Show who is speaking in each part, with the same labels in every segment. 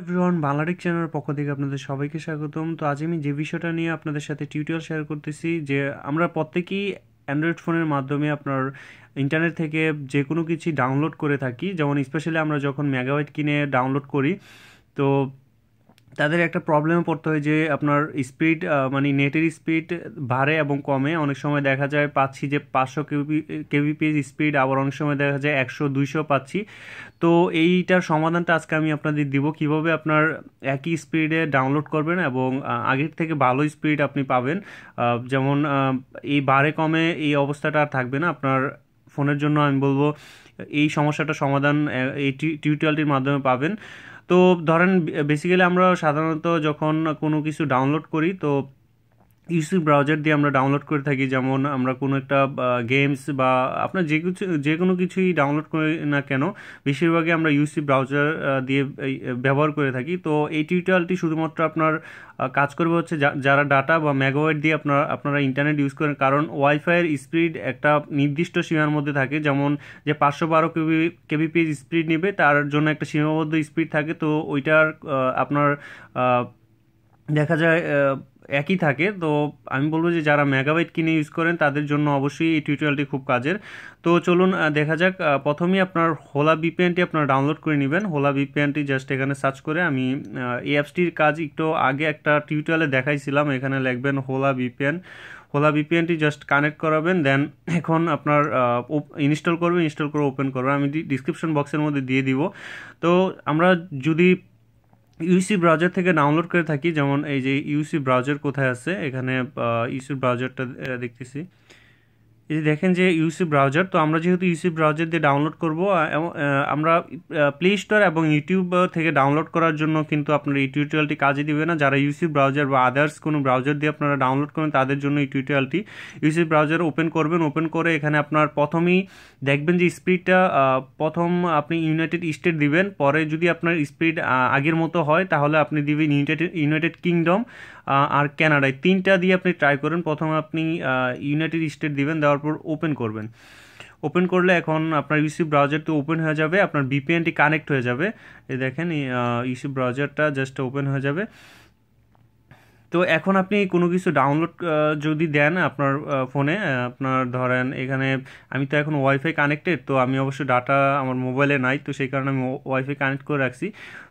Speaker 1: everyone বাংলারিক চ্যানেলের পক্ষ থেকে আপনাদের সবাইকে স্বাগতম তো আজ আমি যে বিষয়টা নিয়ে আপনাদের সাথে টিউটোরিয়াল শেয়ার করতেছি যে আমরা প্রত্যেকেই অ্যান্ড্রয়েড ফোনের মাধ্যমে আপনার ইন্টারনেট থেকে যে কোনো কিছু ডাউনলোড করে থাকি যেমন স্পেশালি আমরা যখন মেগাওয়াইট কিনে ডাউনলোড করি তো তাদের একটা প্রবলেমে পড়তে হয় যে আপনার স্পিড মানে নেটের স্পিড বাড়ে এবং কমে অনেক সময় দেখা যায় পাচ্ছি যে পাঁচশো কেবি কেবিপিএস স্পিড আবার অনেক সময় দেখা যায় একশো দুইশো পাচ্ছি তো এইটার সমাধানটা আজকে আমি আপনাদের দিব কিভাবে আপনার একই স্পিডে ডাউনলোড করবেন এবং আগের থেকে ভালো স্পিড আপনি পাবেন যেমন এই বাড়ে কমে এই অবস্থাটা আর থাকবে না আপনার ফোনের জন্য আমি বলবো এই সমস্যাটা সমাধান এই টিউটোরিয়ালটির মাধ্যমে পাবেন তো ধরেন বেসিক্যালি আমরা সাধারণত যখন কোনো কিছু ডাউনলোড করি তো ইউসি ব্রাউজার দিয়ে আমরা ডাউনলোড করে থাকি যেমন আমরা কোনো একটা গেমস বা আপনার যে কিছু যে কোনো কিছুই ডাউনলোড করি না কেন বেশিরভাগই আমরা ইউসি ব্রাউজার দিয়ে ব্যবহার করে থাকি তো এই টিউটোরিয়ালটি শুধুমাত্র আপনার কাজ করবে হচ্ছে যারা ডাটা বা ম্যাগোয়েট দিয়ে আপনার আপনারা ইন্টারনেট ইউজ করেন কারণ ওয়াইফাইয়ের স্পিড একটা নির্দিষ্ট সীমার মধ্যে থাকে যেমন যে পাঁচশো বারো কেবি কেবিপি স্পিড নেবে তার জন্য একটা সীমাবদ্ধ স্পিড থাকে তো ওইটার আপনার দেখা যায় একই থাকে তো আমি বলবো যে যারা মেগাবাইট কিনে ইউজ করেন তাদের জন্য অবশ্যই এই টিউটোরিয়ালটি খুব কাজের তো চলুন দেখা যাক প্রথমেই আপনার হোলা বিপিএনটি আপনার ডাউনলোড করে নেবেন হোলা বিপিএনটি জাস্ট এখানে সার্চ করে আমি এই অ্যাপসটির কাজ একটু আগে একটা টিউটোরিয়ালে দেখাইছিলাম এখানে লিখবেন হোলা বিপিএন হোলা বিপিএনটি জাস্ট কানেক্ট করাবেন দেন এখন আপনার ইনস্টল করবেন ইনস্টল করে ওপেন করবেন আমি ডিসক্রিপশন বক্সের মধ্যে দিয়ে দিব তো আমরা যদি ইউসি ব্রাউজার থেকে ডাউনলোড করে থাকি যেমন এই যে ইউসি ব্রাউজার কোথায় আছে এখানে ইউসি ব্রাউজারটা দেখতেছি এই দেখেন যে ইউসি ব্রাউজার তো আমরা যেহেতু ইউসি ব্রাউজার দিয়ে ডাউনলোড করবো আমরা প্লে স্টোর এবং ইউটিউব থেকে ডাউনলোড করার জন্য কিন্তু আপনার এই টিউটোরিয়ালটি কাজে দিবে না যারা ইউসি ব্রাউজার বা আদার্স কোনো ব্রাউজার দিয়ে আপনারা ডাউনলোড করেন তাদের জন্য এই টিউটোরিয়ালটি ইউসি ব্রাউজার ওপেন করবেন ওপেন করে এখানে আপনার প্রথমেই দেখবেন যে স্পিডটা প্রথম আপনি ইউনাইটেড স্টেট দিবেন পরে যদি আপনার স্পিড আগের মতো হয় তাহলে আপনি দিবেন ইউনাইটেড ইউনাইটেড কিংডম আর ক্যানাডায় তিনটা দিয়ে আপনি ট্রাই করেন প্রথমে আপনি ইউনাইটেড স্টেট দিবেন দেওয়ার পর ওপেন করবেন ওপেন করলে এখন আপনার ইউসি ব্রাউজারটি ওপেন হয়ে যাবে আপনার বিপিএনটি কানেক্ট হয়ে যাবে এই দেখেন ইউসি ব্রাউজারটা জাস্ট ওপেন হয়ে যাবে তো এখন আপনি কোনো কিছু ডাউনলোড যদি দেন আপনার ফোনে আপনার ধরেন এখানে আমি তো এখন ওয়াইফাই কানেক্টেড তো আমি অবশ্য ডাটা আমার মোবাইলে নাই তো সেই কারণে আমি ওয়াইফাই কানেক্ট করে রাখছি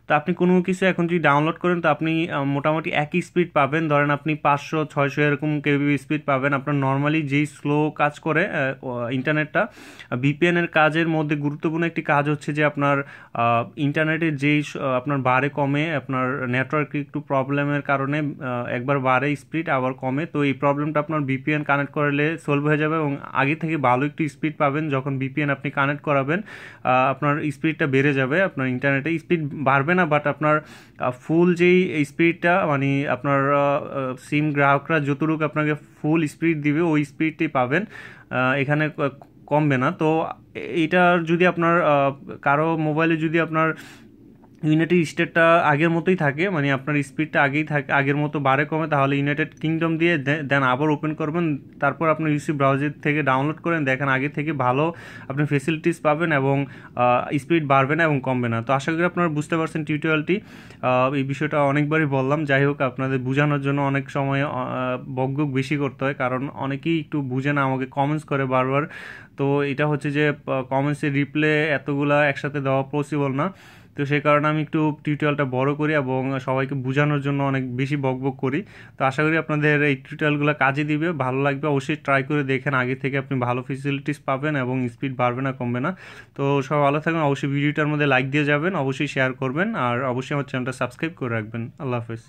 Speaker 1: তো আপনি কোনো কিছু এখন যদি ডাউনলোড করেন তো আপনি মোটামুটি একই স্পিড পাবেন ধরেন আপনি পাঁচশো ছয়শো এরকম কেবি স্পিড পাবেন আপনার নর্মালি যেই স্লো কাজ করে ইন্টারনেটটা বিপিএনের কাজের মধ্যে গুরুত্বপূর্ণ একটি কাজ হচ্ছে যে আপনার ইন্টারনেটের যেই আপনার বারে কমে আপনার নেটওয়ার্ক একটু প্রবলেমের কারণে একবার বারে স্পিড আবার কমে তো এই প্রবলেমটা আপনার বিপিএন কানেক্ট করলে সলভ হয়ে যাবে এবং আগে থেকে ভালো একটু স্পিড পাবেন যখন বিপিএন আপনি কানেক্ট করাবেন আপনার স্পিডটা বেড়ে যাবে আপনার ইন্টারনেটে স্পিড বাড়বে না বাট আপনার ফুল যেই স্পিডটা মানে আপনার সিম গ্রাহকরা যতটুকু আপনাকে ফুল স্পিড দিবে ওই স্পিডটি পাবেন এখানে কমবে না তো এইটার যদি আপনার কারো মোবাইলে যদি আপনার ইউনাইটেড স্টেটটা আগের মতোই থাকে মানে আপনার স্পিডটা আগেই থাকে আগের মতো বারে কমে তাহলে ইউনাইটেড কিংডম দিয়ে দেন আবার ওপেন করবেন তারপর আপনার ইউসি ব্রাউজার থেকে ডাউনলোড করেন দেখেন আগে থেকে ভালো আপনি ফেসিলিটিস পাবেন এবং স্পিড বাড়বে না এবং কমবে না তো আশা করি আপনারা বুঝতে পারছেন টিউটোরিয়ালটি এই বিষয়টা অনেকবারই বললাম যাই হোক আপনাদের বোঝানোর জন্য অনেক সময় বজ্ঞ বেশি করতে হয় কারণ অনেকেই একটু বুঝে না আমাকে কমেন্টস করে বারবার তো এটা হচ্ছে যে কমেন্টসের রিপ্লে এতগুলা একসাথে দেওয়া পসিবল না তো সেই কারণে আমি একটু টিউটোরিয়ালটা বড় করি এবং সবাইকে বোঝানোর জন্য অনেক বেশি বকবক করি তো আশা করি আপনাদের এই টিউটোরিয়ালগুলো কাজে দিবে ভালো লাগবে অবশ্যই ট্রাই করে দেখেন আগে থেকে আপনি ভালো ফেসিলিটিস পাবেন এবং স্পিড বাড়বে না কমবে না তো সবাই ভালো থাকবেন অবশ্যই ভিডিওটার মধ্যে লাইক দিয়ে যাবেন অবশ্যই শেয়ার করবেন আর অবশ্যই আমার চ্যানেলটা সাবস্ক্রাইব করে রাখবেন আল্লাহ হাফেজ